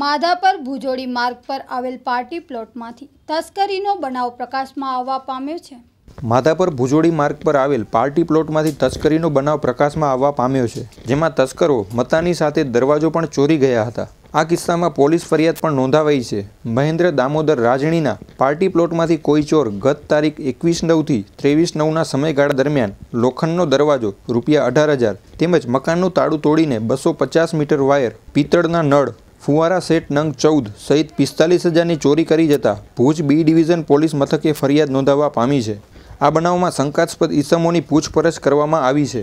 માધાપર ભુજોડી માર્ગ પર આવેલ પાર્ટી પ્લોટમાંથી તસ્કરીનો બનાવ પ્રકાશમાં આવવા પામ્યો છે માધાપર ભુજોડી માર્ગ પર આવેલ પાર્ટી પ્લોટમાંથી તસ્કરીનો બનાવ પ્રકાશમાં આવવા પામ્યો છે જેમાં તસ્કરો મતાની સાથે દરવાજો પણ ચોરી ગયા હતા આ કિસ્સામાં પોલીસ ફરિયાદ પણ નોંધાવાઈ છે મહેન્દ્ર દામોદર રાજણીના પાર્ટી પ્લોટમાંથી કોઈ ચોર ગત તારીખ એકવીસ નવથી ત્રેવીસ નવના સમયગાળા દરમિયાન લોખંડનો દરવાજો રૂપિયા અઢાર હજાર તેમજ મકાનનું તાળું તોડીને બસો પચાસ મીટર વાયર પિત્તળના નળ ફુવારા સેટ નંગ ચૌદ સહિત પિસ્તાલીસ હજારની ચોરી કરી જતા ભુજ બી ડિવિઝન પોલીસ મથકે ફરિયાદ નોંધાવવા પામી છે આ બનાવમાં શંકાસ્પદ ઈસમોની પૂછપરછ કરવામાં આવી છે